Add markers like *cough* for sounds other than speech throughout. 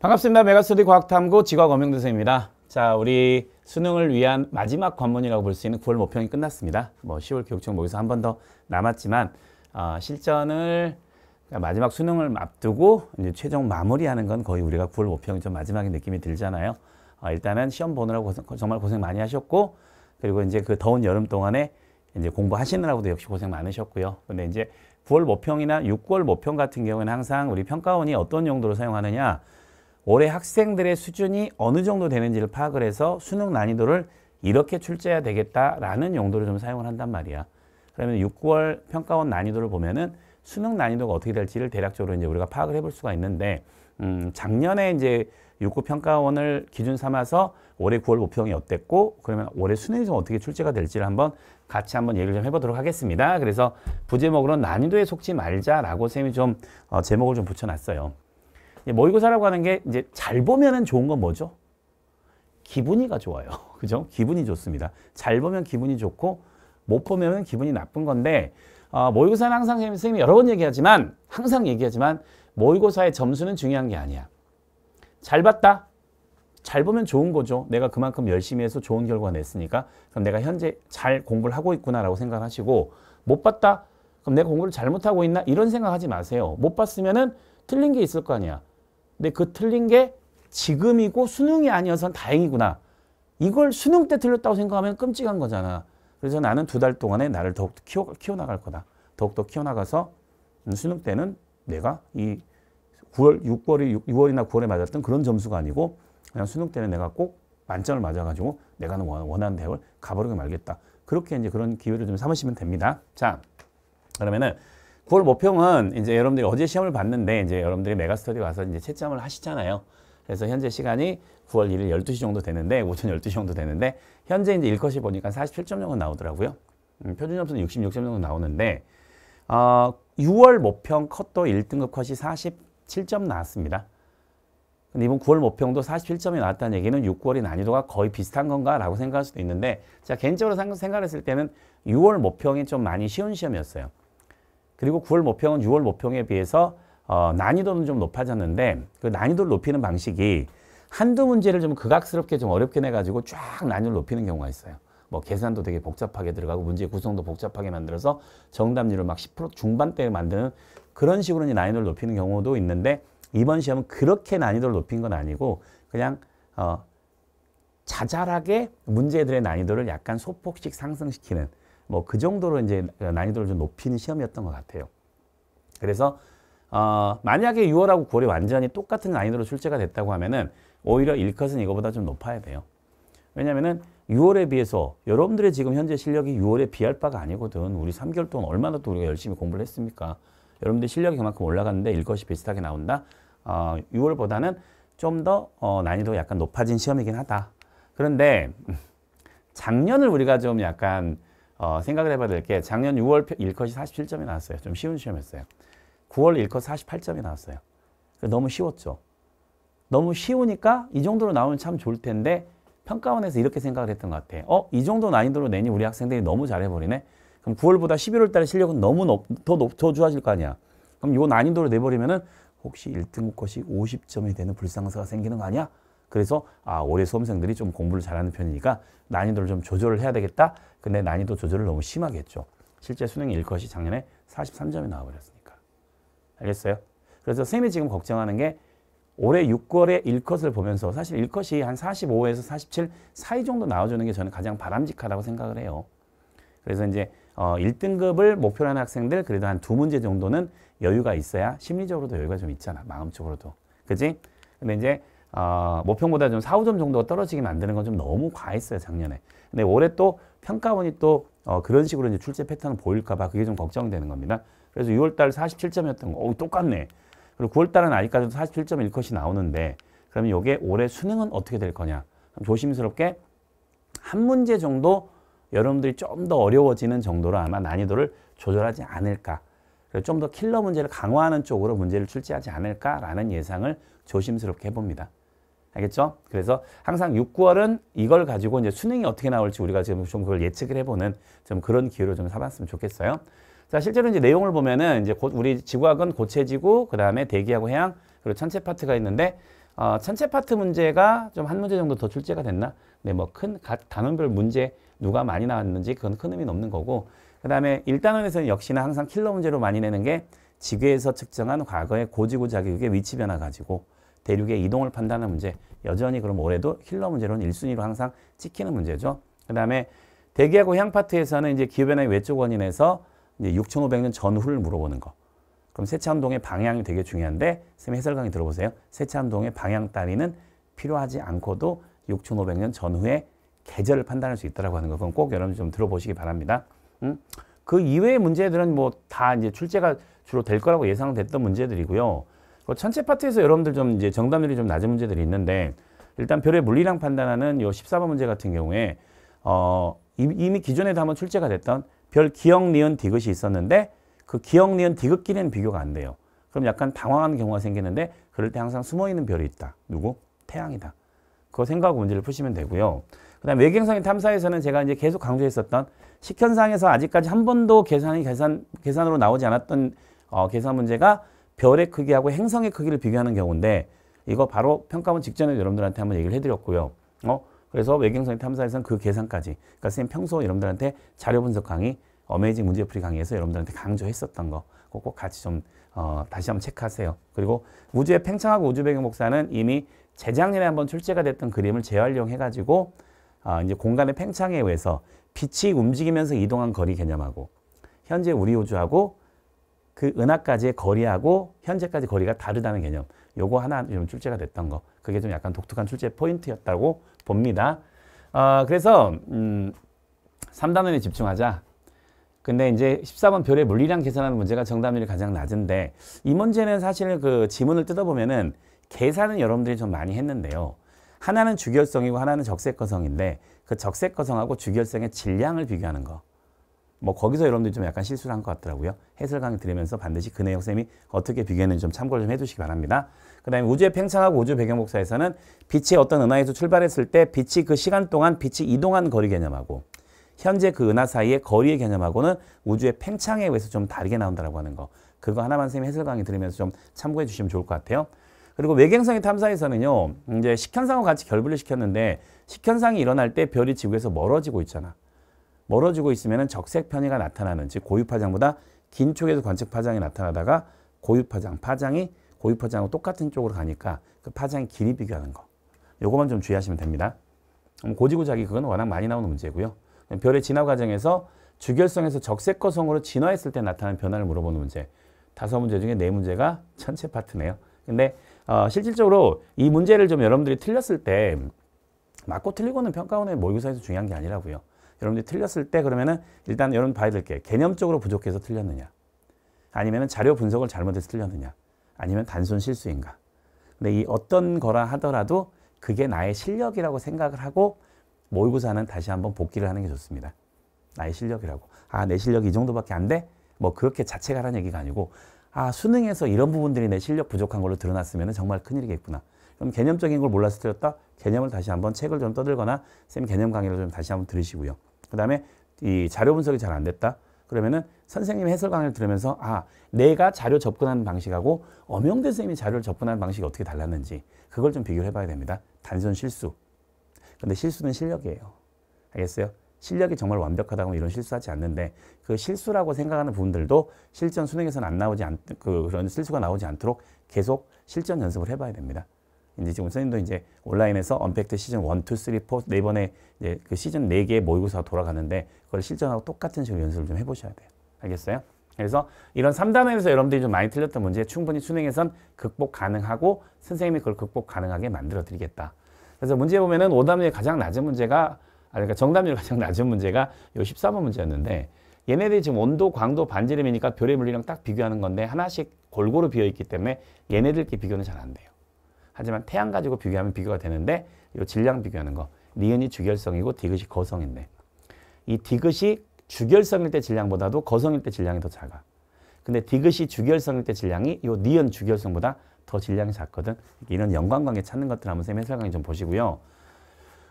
반갑습니다. 메가스터디 과학탐구 지각 엄명 선생입니다. 자, 우리 수능을 위한 마지막 관문이라고 볼 수 있는 9월 모평이 끝났습니다. 뭐 10월 교육청 모의서 한 번 더 남았지만 어, 실전을 그 마지막 수능을 앞두고 이제 최종 마무리하는 건 거의 우리가 9월 모평이 좀 마지막인 느낌이 들잖아요. 어, 일단은 시험 보느라고 고생, 정말 고생 많이 하셨고 그리고 이제 그 더운 여름 동안에 이제 공부하시느라고도 역시 고생 많으셨고요. 근데 이제 9월 모평이나 6월 모평 같은 경우는 항상 우리 평가원이 어떤 용도로 사용하느냐 올해 학생들의 수준이 어느 정도 되는지를 파악을 해서 수능 난이도를 이렇게 출제해야 되겠다라는 용도를좀 사용을 한단 말이야. 그러면 6월 평가원 난이도를 보면은 수능 난이도가 어떻게 될지를 대략적으로 이제 우리가 파악을 해볼 수가 있는데 음, 작년에 이제 6급 평가원을 기준 삼아서 올해 9월 모평이 어땠고 그러면 올해 수능에서 어떻게 출제가 될지를 한번 같이 한번 얘기를 좀 해보도록 하겠습니다. 그래서 부제목으로는 난이도에 속지 말자라고 쌤이 좀 어, 제목을 좀 붙여놨어요. 예, 모의고사라고 하는 게 이제 잘 보면은 좋은 건 뭐죠? 기분이가 좋아요. *laughs* 그죠? 기분이 좋습니다. 잘 보면 기분이 좋고 못 보면 은 기분이 나쁜 건데 어, 모의고사는 항상 선생님이 여러 번 얘기하지만 항상 얘기하지만 모의고사의 점수는 중요한 게 아니야. 잘 봤다? 잘 보면 좋은 거죠. 내가 그만큼 열심히 해서 좋은 결과 냈으니까 그럼 내가 현재 잘 공부를 하고 있구나라고 생각하시고 못 봤다? 그럼 내가 공부를 잘못하고 있나? 이런 생각하지 마세요. 못 봤으면 은 틀린 게 있을 거 아니야. 근데 그 틀린 게 지금이고 수능이 아니어서 다행이구나. 이걸 수능 때 틀렸다고 생각하면 끔찍한 거잖아. 그래서 나는 두 달 동안에 나를 더욱더 키워, 키워나갈 거다. 더욱더 키워나가서 음, 수능 때는 내가 이 9월, 6월이 6월이나 9월에 맞았던 그런 점수가 아니고 그냥 수능 때는 내가 꼭 만점을 맞아가지고 내가 원하는 대학을 가버리게 말겠다. 그렇게 이제 그런 기회를 좀 삼으시면 됩니다. 자, 그러면은 9월 모평은 이제 여러분들이 어제 시험을 봤는데 이제 여러분들이 메가스터디 와서 이제 채점을 하시잖아요. 그래서 현재 시간이 9월 1일 12시 정도 되는데 오전 12시 정도 되는데 현재 이제 1컷이 보니까 47.0은 나오더라고요. 음, 표준 점수는 66점 정도 나오는데 어, 6월 모평 컷도 1등급 컷이 47점 나왔습니다. 근데 이번 9월 모평도 47점이 나왔다는 얘기는 6월이 난이도가 거의 비슷한 건가 라고 생각할 수도 있는데 제가 개인적으로 생각했을 때는 6월 모평이 좀 많이 쉬운 시험이었어요. 그리고 9월 모평은 6월 모평에 비해서 어, 난이도는 좀 높아졌는데 그 난이도를 높이는 방식이 한두 문제를 좀 극악스럽게 좀 어렵게 내가지고 쫙 난이도를 높이는 경우가 있어요. 뭐 계산도 되게 복잡하게 들어가고 문제 구성도 복잡하게 만들어서 정답률을 막 10% 중반대에 만드는 그런 식으로 이제 난이도를 높이는 경우도 있는데 이번 시험은 그렇게 난이도를 높인 건 아니고 그냥 어, 자잘하게 문제들의 난이도를 약간 소폭씩 상승시키는 뭐그 정도로 이제 난이도를 좀 높이는 시험이었던 것 같아요. 그래서 어, 만약에 6월하고 9월이 완전히 똑같은 난이도로 출제가 됐다고 하면은 오히려 1컷은 이거보다 좀 높아야 돼요. 왜냐면은 6월에 비해서 여러분들의 지금 현재 실력이 6월에 비할 바가 아니거든. 우리 3개월 동안 얼마나 또 우리가 열심히 공부를 했습니까? 여러분들 실력이 그만큼 올라갔는데 1컷이 비슷하게 나온다. 어, 6월보다는 좀더 어, 난이도가 약간 높아진 시험이긴 하다. 그런데 음, 작년을 우리가 좀 약간 어, 생각을 해봐야 될 게 작년 6월 1컷이 47점이 나왔어요. 좀 쉬운 시험이었어요. 9월 1컷 48점이 나왔어요. 너무 쉬웠죠. 너무 쉬우니까 이 정도로 나오면 참 좋을 텐데 평가원에서 이렇게 생각을 했던 것 같아. 어? 이 정도 난이도로 내니 우리 학생들이 너무 잘해버리네? 그럼 9월보다 11월 달에 실력은 너무 높, 더, 높, 더 좋아질 거 아니야. 그럼 요 난이도로 내버리면은 혹시 1등급 컷이 50점이 되는 불상사가 생기는 거 아니야? 그래서 아 올해 수험생들이 좀 공부를 잘하는 편이니까 난이도를 좀 조절을 해야 되겠다. 근데 난이도 조절을 너무 심하게 했죠. 실제 수능 1컷이 작년에 43점이 나와버렸으니까. 알겠어요? 그래서 쌤이 지금 걱정하는 게 올해 6월에 1컷을 보면서 사실 1컷이한 45에서 47 사이 정도 나와주는 게 저는 가장 바람직하다고 생각을 해요. 그래서 이제 어, 1등급을 목표로 하는 학생들 그래도 한 두 문제 정도는 여유가 있어야 심리적으로도 여유가 좀 있잖아. 마음적으로도. 그지? 근데 이제 어, 아, 목표보다 좀 4, 5점 정도가 떨어지게 만드는 건 좀 너무 과했어요, 작년에. 근데 올해 또 평가원이 또 어, 그런 식으로 이제 출제 패턴을 보일까봐 그게 좀 걱정되는 겁니다. 그래서 6월달 47점이었던 거, 오, 똑같네. 그리고 9월달은 아직까지도 4 7점일것이 나오는데, 그러면 요게 올해 수능은 어떻게 될 거냐? 조심스럽게 한 문제 정도 여러분들이 좀 더 어려워지는 정도로 아마 난이도를 조절하지 않을까. 좀더 킬러 문제를 강화하는 쪽으로 문제를 출제하지 않을까라는 예상을 조심스럽게 해봅니다. 알겠죠? 그래서 항상 6, 9월은 이걸 가지고 이제 수능이 어떻게 나올지 우리가 지금 좀 그걸 예측을 해보는 좀 그런 기회로 좀 삼았으면 좋겠어요. 자, 실제로 이제 내용을 보면은 이제 곧 우리 지구학은 고체지구, 그 다음에 대기하고 해양, 그리고 천체 파트가 있는데, 어, 천체 파트 문제가 좀 한 문제 정도 더 출제가 됐나? 네, 뭐큰 단원별 문제 누가 많이 나왔는지 그건 큰 의미는 없는 거고, 그 다음에 1단원에서는 역시나 항상 킬러 문제로 많이 내는 게 지구에서 측정한 과거의 고지구 자기육의 위치 변화 가지고 대륙의 이동을 판단하는 문제 여전히 그럼 올해도 킬러 문제로는 1순위로 항상 찍히는 문제죠. 그 다음에 대기하고 향 파트에서는 이제 기후변화의 외적 원인에서 이제 6,500년 전후를 물어보는 거. 그럼 세차운동의 방향이 되게 중요한데 선생님 해설 강의 들어보세요. 세차운동의 방향 따위는 필요하지 않고도 6,500년 전후에 계절을 판단할 수 있다고 하는 거. 그건 꼭 여러분 좀 들어보시기 바랍니다. 음? 그 이외의 문제들은 뭐 다 이제 출제가 주로 될 거라고 예상됐던 문제들이고요. 천체 파트에서 여러분들 좀 이제 정답률이 좀 낮은 문제들이 있는데 일단 별의 물리랑 판단하는 요 14번 문제 같은 경우에 어 이미 기존에도 한번 출제가 됐던 별 기억, 니은, 디귿이 있었는데 그 기억, 니은, 디귿끼리는 비교가 안 돼요. 그럼 약간 당황한 경우가 생기는데 그럴 때 항상 숨어있는 별이 있다. 누구? 태양이다. 그거 생각하고 문제를 푸시면 되고요. 그다음 외계행성의 탐사에서는 제가 이제 계속 강조했었던 식현상에서 아직까지 한 번도 계산이 계산 계산으로 나오지 않았던 어, 계산 문제가 별의 크기하고 행성의 크기를 비교하는 경우인데 이거 바로 평가원 직전에 여러분들한테 한번 얘기를 해드렸고요. 어? 그래서 외계행성 탐사에서는 그 계산까지 그러니까 선생님 평소 여러분들한테 자료 분석 강의 어메이징 문제풀이 강의에서 여러분들한테 강조했었던 거꼭꼭 같이 좀 어, 다시 한번 체크하세요. 그리고 우주의 팽창하고 우주 배경 복사는 이미 재작년에 한번 출제가 됐던 그림을 재활용해가지고 아, 이제 공간의 팽창에 의해서 빛이 움직이면서 이동한 거리 개념하고 현재 우리 우주하고 그 은하까지의 거리하고 현재까지 거리가 다르다는 개념. 요거 하나 좀 출제가 됐던 거. 그게 좀 약간 독특한 출제 포인트였다고 봅니다. 아, 그래서 음, 3단원에 집중하자. 근데 이제 14번 별의 물리량 계산하는 문제가 정답률이 가장 낮은데 이 문제는 사실 그 지문을 뜯어보면은 계산은 여러분들이 좀 많이 했는데요. 하나는 주결성이고 하나는 적색거성인데 그 적색거성하고 주결성의 질량을 비교하는 거. 뭐 거기서 여러분들이 좀 약간 실수를 한 것 같더라고요. 해설 강의 들으면서 반드시 그 내용 쌤이 어떻게 비교했는지 좀 참고를 좀 해주시기 바랍니다. 그 다음에 우주의 팽창하고 우주 배경 복사에서는 빛이 어떤 은하에서 출발했을 때 빛이 그 시간 동안 빛이 이동한 거리 개념하고 현재 그 은하 사이의 거리의 개념하고는 우주의 팽창에 의해서 좀 다르게 나온다라고 하는 거. 그거 하나만 쌤이 해설 강의 들으면서 좀 참고해 주시면 좋을 것 같아요. 그리고 외경성의 탐사에서는요. 이제 식현상과 같이 결부를 시켰는데 식현상이 일어날 때 별이 지구에서 멀어지고 있잖아. 멀어지고 있으면 적색 편의가 나타나는 즉 고유파장보다 긴 쪽에서 관측 파장이 나타나다가 고유파장, 파장이 고유파장하고 똑같은 쪽으로 가니까 그 파장 길이 비교하는 거. 요것만 좀 주의하시면 됩니다. 고지고자기 그건 워낙 많이 나오는 문제고요. 별의 진화 과정에서 주결성에서 적색거성으로 진화했을 때 나타나는 변화를 물어보는 문제. 다섯 문제 중에 네 문제가 전체 파트네요. 근데 어, 실질적으로 이 문제를 좀 여러분들이 틀렸을 때 맞고 틀리고는 평가원의 모의고사에서 중요한 게 아니라고요. 여러분들이 틀렸을 때 그러면은 일단 여러분 봐야 될 게 개념적으로 부족해서 틀렸느냐 아니면 자료 분석을 잘못해서 틀렸느냐 아니면 단순 실수인가 근데 이 어떤 거라 하더라도 그게 나의 실력이라고 생각을 하고 모의고사는 다시 한번 복기를 하는 게 좋습니다 나의 실력이라고 아 내 실력이 이 정도밖에 안 돼? 뭐 그렇게 자책하라는 얘기가 아니고 아 수능에서 이런 부분들이 내 실력 부족한 걸로 드러났으면 정말 큰일이겠구나. 그럼 개념적인 걸 몰라서 틀렸다. 개념을 다시 한번 책을 좀 떠들거나 쌤 개념 강의를 좀 다시 한번 들으시고요. 그 다음에 이 자료 분석이 잘 안 됐다. 그러면은 선생님의 해설 강의를 들으면서 아 내가 자료 접근하는 방식하고 엄영대 선생님이 자료를 접근하는 방식이 어떻게 달랐는지 그걸 좀 비교를 해봐야 됩니다. 단순 실수. 근데 실수는 실력이에요. 알겠어요? 실력이 정말 완벽하다고 이런 실수하지 않는데 그 실수라고 생각하는 부분들도 실전 수능에서는 안 나오지 않, 그, 그런 실수가 나오지 않도록 계속 실전 연습을 해봐야 됩니다. 이제 지금 선생님도 이제 온라인에서 언팩트 시즌 1, 2, 3, 4, 네 번의 이제 그 시즌 네 개의 모의고사 돌아가는데 그걸 실전하고 똑같은 식으로 연습을 좀 해보셔야 돼요. 알겠어요? 그래서 이런 3단원에서 여러분들이 좀 많이 틀렸던 문제 충분히 수능에선 극복 가능하고 선생님이 그걸 극복 가능하게 만들어 드리겠다. 그래서 문제 보면은 오답률이 가장 낮은 문제가 아, 그러니까 정답률 가장 *laughs* 낮은 문제가 이 13번 문제였는데 얘네들이 지금 온도, 광도, 반지름이니까 별의 물리랑 딱 비교하는 건데 하나씩 골고루 비어있기 때문에 얘네들끼리 비교는 잘 안 돼요. 하지만 태양 가지고 비교하면 비교가 되는데 이 질량 비교하는 거 니은이 주결성이고 디귿이 거성인데 이 디귿이 주결성일 때 질량보다도 거성일 때 질량이 더 작아. 근데 디귿이 주결성일 때 질량이 이 니은 주결성보다 더 질량이 작거든. 이런 연관관계 찾는 것들 한번 쌤 해설 강의 좀 보시고요.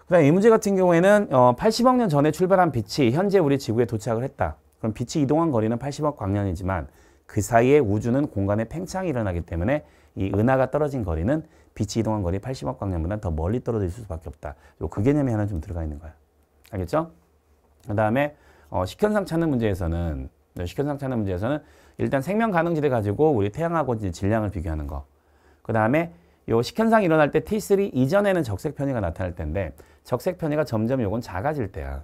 그다음 이 문제 같은 경우에는 어, 80억 년 전에 출발한 빛이 현재 우리 지구에 도착을 했다. 그럼 빛이 이동한 거리는 80억 광년이지만 그 사이에 우주는 공간에 팽창이 일어나기 때문에 이 은하가 떨어진 거리는 빛이 이동한 거리 80억 광년보다 더 멀리 떨어질 수밖에 없다. 그 개념이 하나 좀 들어가 있는 거야. 알겠죠? 그 다음에 어, 식현상 찾는 문제에서는 네, 식현상 찾는 문제에서는 일단 생명 가능지를 가지고 우리 태양하고 질량을 비교하는 거. 그 다음에 요 식현상이 일어날 때 T3 이전에는 적색 편의가 나타날 텐데 적색 편의가 점점 요건 작아질 때야.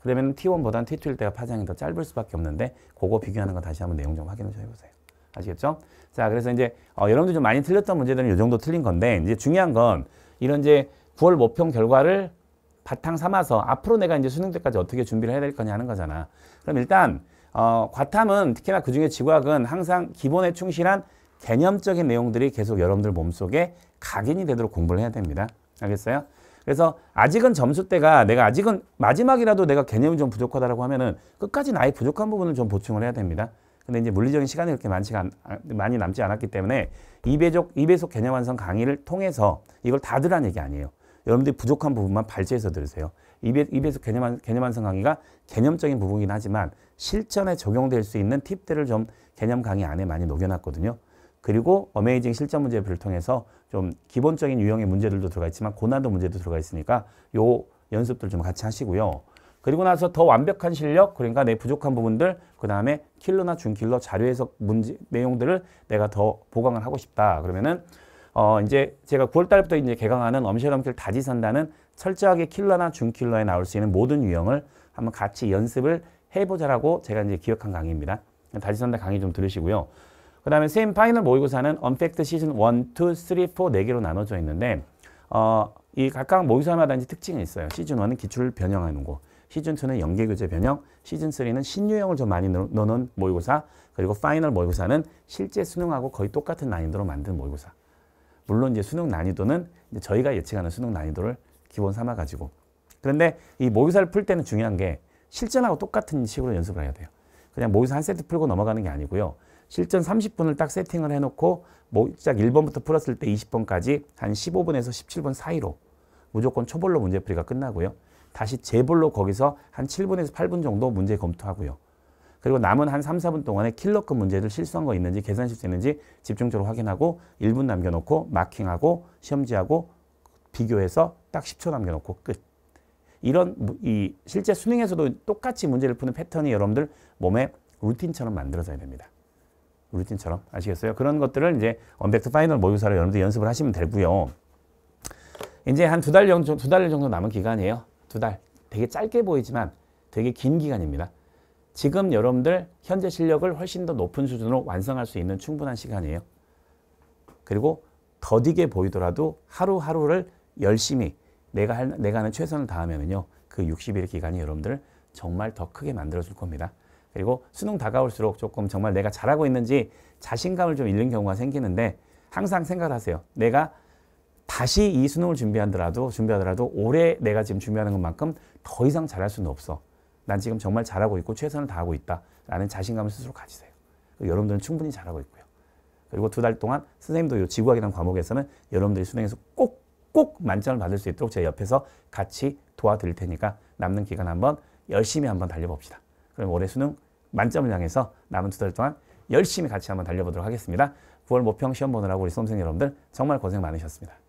그러면 T1보다는 T2일 때가 파장이 더 짧을 수밖에 없는데 그거 비교하는 거 다시 한번 내용 좀 확인을 좀 해보세요. 아시겠죠? 자, 그래서 이제 어, 여러분들 좀 많이 틀렸던 문제들은 이 정도 틀린 건데 이제 중요한 건 이런 이제 9월 모평 결과를 바탕 삼아서 앞으로 내가 이제 수능 때까지 어떻게 준비를 해야 될 거냐 하는 거잖아. 그럼 일단 어, 과탐은 특히나 그중에 지구학은 항상 기본에 충실한 개념적인 내용들이 계속 여러분들 몸속에 각인이 되도록 공부를 해야 됩니다. 알겠어요? 그래서 아직은 점수대가 내가 아직은 마지막이라도 내가 개념이 좀 부족하다라고 하면은 끝까지 나의 부족한 부분을 좀 보충을 해야 됩니다. 근데 이제 물리적인 시간이 그렇게 많지 아, 많이 남지 않았기 때문에 2배속 2배속 개념 완성 강의를 통해서 이걸 다들 한 얘기 아니에요. 여러분들이 부족한 부분만 발제해서 들으세요. 2배, 2배속 개념, 개념 완성 강의가 개념적인 부분이긴 하지만 실전에 적용될 수 있는 팁들을 좀 개념 강의 안에 많이 녹여놨거든요. 그리고 어메이징 실전 문제를 통해서 좀 기본적인 유형의 문제들도 들어가 있지만 고난도 문제도 들어가 있으니까 요 연습들 좀 같이 하시고요. 그리고 나서 더 완벽한 실력, 그러니까 내 부족한 부분들, 그 다음에 킬러나 준킬러 자료 해석 문제 내용들을 내가 더 보강을 하고 싶다. 그러면은 어 이제 제가 9월 달부터 이제 개강하는 엄실엄킬 다지산다는 철저하게 킬러나 준킬러에 나올 수 있는 모든 유형을 한번 같이 연습을 해보자라고 제가 이제 기억한 강의입니다. 다지산다 강의 좀 들으시고요. 그 다음에 세임 파이널 모의고사는 언팩트 시즌 1, 2, 3, 4, 4개로 나눠져 있는데 어, 이 각각 모의사마다 고 이제 특징이 있어요. 시즌 1은 기출 변형하는 거, 시즌 2는 연계교재 변형, 시즌 3는 신유형을 좀 많이 넣는 모의고사, 그리고 파이널 모의고사는 실제 수능하고 거의 똑같은 난이도로 만든 모의고사. 물론 이제 수능 난이도는 이제 저희가 예측하는 수능 난이도를 기본 삼아 가지고. 그런데 이 모의사를 풀 때는 중요한 게 실전하고 똑같은 식으로 연습을 해야 돼요. 그냥 모의사 고한 세트 풀고 넘어가는 게 아니고요. 실전 30분을 딱 세팅을 해놓고 뭐 시작 1번부터 풀었을 때 20번까지 한 15분에서 17분 사이로 무조건 초벌로 문제풀이가 끝나고요. 다시 재벌로 거기서 한 7분에서 8분 정도 문제 검토하고요. 그리고 남은 한 3, 4분 동안에 킬러급 문제들 실수한 거 있는지 계산 실수 있는지 집중적으로 확인하고 1분 남겨놓고 마킹하고 시험지하고 비교해서 딱 10초 남겨놓고 끝. 이런 이 실제 수능에서도 똑같이 문제를 푸는 패턴이 여러분들 몸에 루틴처럼 만들어져야 됩니다. 루틴처럼 아시겠어요? 그런 것들을 이제 언백트 파이널 모의고사로 여러분들 연습을 하시면 되고요. 이제 한 두 달 정도 두 달 정도 남은 기간이에요. 두 달. 되게 짧게 보이지만 되게 긴 기간입니다. 지금 여러분들 현재 실력을 훨씬 더 높은 수준으로 완성할 수 있는 충분한 시간이에요. 그리고 더디게 보이더라도 하루하루를 열심히 내가, 할, 내가 하는 최선을 다하면요. 그 60일 기간이 여러분들을 정말 더 크게 만들어줄 겁니다. 그리고 수능 다가올수록 조금 정말 내가 잘하고 있는지 자신감을 좀 잃는 경우가 생기는데 항상 생각하세요. 내가 다시 이 수능을 준비하더라도 준비하더라도 올해 내가 지금 준비하는 것만큼 더 이상 잘할 수는 없어. 난 지금 정말 잘하고 있고 최선을 다하고 있다. 라는 자신감을 스스로 가지세요. 여러분들은 충분히 잘하고 있고요. 그리고 두 달 동안 선생님도 이 지구학이라는 과목에서는 여러분들이 수능에서 꼭 꼭 만점을 받을 수 있도록 제 옆에서 같이 도와드릴 테니까 남는 기간 한번 열심히 한번 달려봅시다. 그럼 올해 수능 만점을 향해서 남은 두 달 동안 열심히 같이 한번 달려보도록 하겠습니다. 9월 모평 시험 보느라고 우리 수험생 여러분들 정말 고생 많으셨습니다.